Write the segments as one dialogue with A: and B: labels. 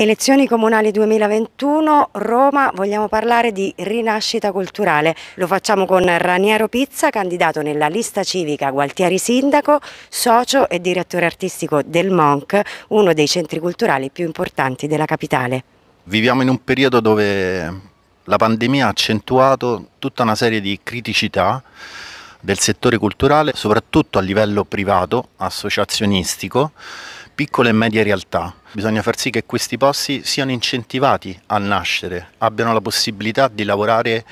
A: Elezioni comunali 2021, Roma, vogliamo parlare di rinascita culturale. Lo facciamo con Raniero Pizza, candidato nella lista civica Gualtieri Sindaco, socio e direttore artistico del Monk, uno dei centri culturali più importanti della capitale. Viviamo in un periodo dove la pandemia ha accentuato tutta una serie di criticità del settore culturale, soprattutto a livello privato, associazionistico, piccole e medie realtà. Bisogna far sì che questi posti siano incentivati a nascere, abbiano la possibilità di lavorare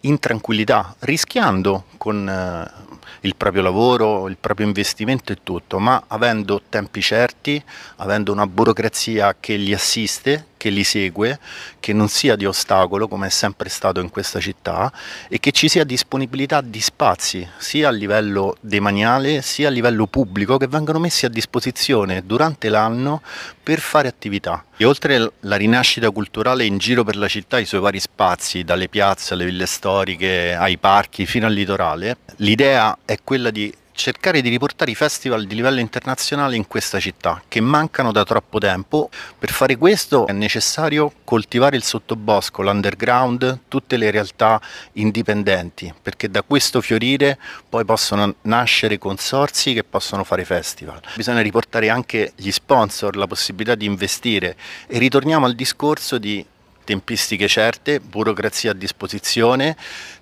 A: in tranquillità, rischiando con eh, il proprio lavoro, il proprio investimento e tutto, ma avendo tempi certi, avendo una burocrazia che li assiste, che li segue, che non sia di ostacolo come è sempre stato in questa città e che ci sia disponibilità di spazi sia a livello demaniale sia a livello pubblico che vengano messi a disposizione durante l'anno per fare attività. E oltre alla rinascita culturale in giro per la città, i suoi vari spazi, dalle piazze alle ville storiche ai parchi fino al litorale, l'idea è quella di cercare di riportare i festival di livello internazionale in questa città, che mancano da troppo tempo. Per fare questo è necessario coltivare il sottobosco, l'underground, tutte le realtà indipendenti, perché da questo fiorire poi possono nascere consorsi che possono fare festival. Bisogna riportare anche gli sponsor, la possibilità di investire e ritorniamo al discorso di tempistiche certe, burocrazia a disposizione,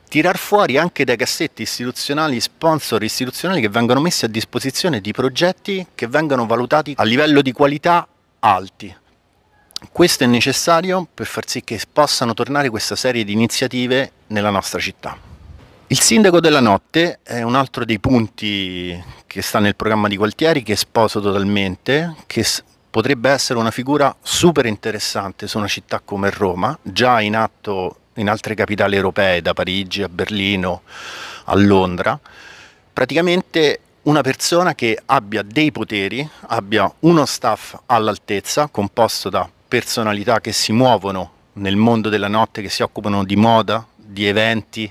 A: tirar fuori anche dai cassetti istituzionali sponsor istituzionali che vengono messi a disposizione di progetti che vengono valutati a livello di qualità alti. Questo è necessario per far sì che possano tornare questa serie di iniziative nella nostra città. Il sindaco della notte è un altro dei punti che sta nel programma di Gualtieri che sposo totalmente, che potrebbe essere una figura super interessante su una città come Roma, già in atto in altre capitali europee, da Parigi a Berlino a Londra, praticamente una persona che abbia dei poteri, abbia uno staff all'altezza, composto da personalità che si muovono nel mondo della notte, che si occupano di moda, di eventi,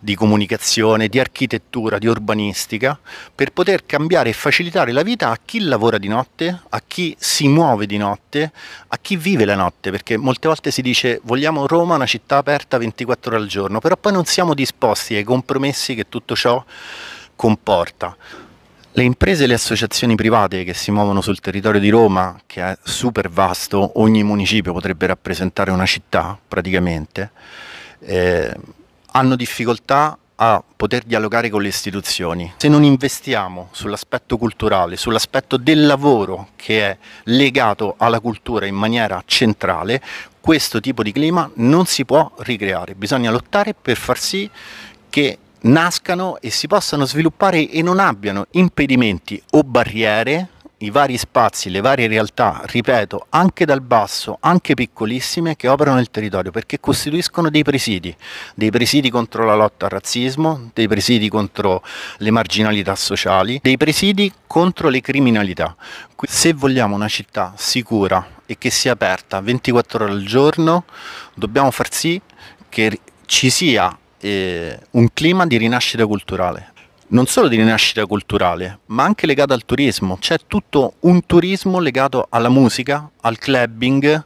A: di comunicazione, di architettura, di urbanistica, per poter cambiare e facilitare la vita a chi lavora di notte, a chi si muove di notte, a chi vive la notte, perché molte volte si dice vogliamo Roma una città aperta 24 ore al giorno, però poi non siamo disposti ai compromessi che tutto ciò comporta. Le imprese e le associazioni private che si muovono sul territorio di Roma, che è super vasto, ogni municipio potrebbe rappresentare una città praticamente, eh, hanno difficoltà a poter dialogare con le istituzioni. Se non investiamo sull'aspetto culturale, sull'aspetto del lavoro che è legato alla cultura in maniera centrale, questo tipo di clima non si può ricreare. Bisogna lottare per far sì che nascano e si possano sviluppare e non abbiano impedimenti o barriere i vari spazi, le varie realtà, ripeto, anche dal basso, anche piccolissime, che operano nel territorio, perché costituiscono dei presidi, dei presidi contro la lotta al razzismo, dei presidi contro le marginalità sociali, dei presidi contro le criminalità. Se vogliamo una città sicura e che sia aperta 24 ore al giorno, dobbiamo far sì che ci sia eh, un clima di rinascita culturale non solo di rinascita culturale, ma anche legata al turismo. C'è tutto un turismo legato alla musica, al clubbing,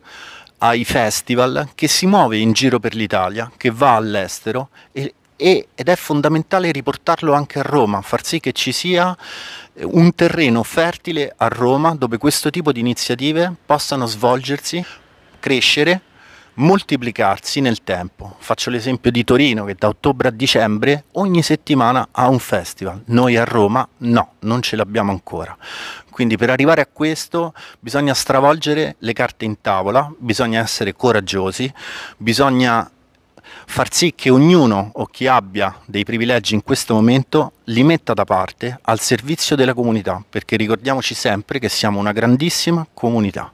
A: ai festival, che si muove in giro per l'Italia, che va all'estero e, ed è fondamentale riportarlo anche a Roma, far sì che ci sia eh, un terreno fertile a Roma dove questo tipo di iniziative possano svolgersi, crescere moltiplicarsi nel tempo. Faccio l'esempio di Torino che da ottobre a dicembre ogni settimana ha un festival, noi a Roma no, non ce l'abbiamo ancora. Quindi per arrivare a questo bisogna stravolgere le carte in tavola, bisogna essere coraggiosi, bisogna far sì che ognuno o chi abbia dei privilegi in questo momento li metta da parte al servizio della comunità, perché ricordiamoci sempre che siamo una grandissima comunità.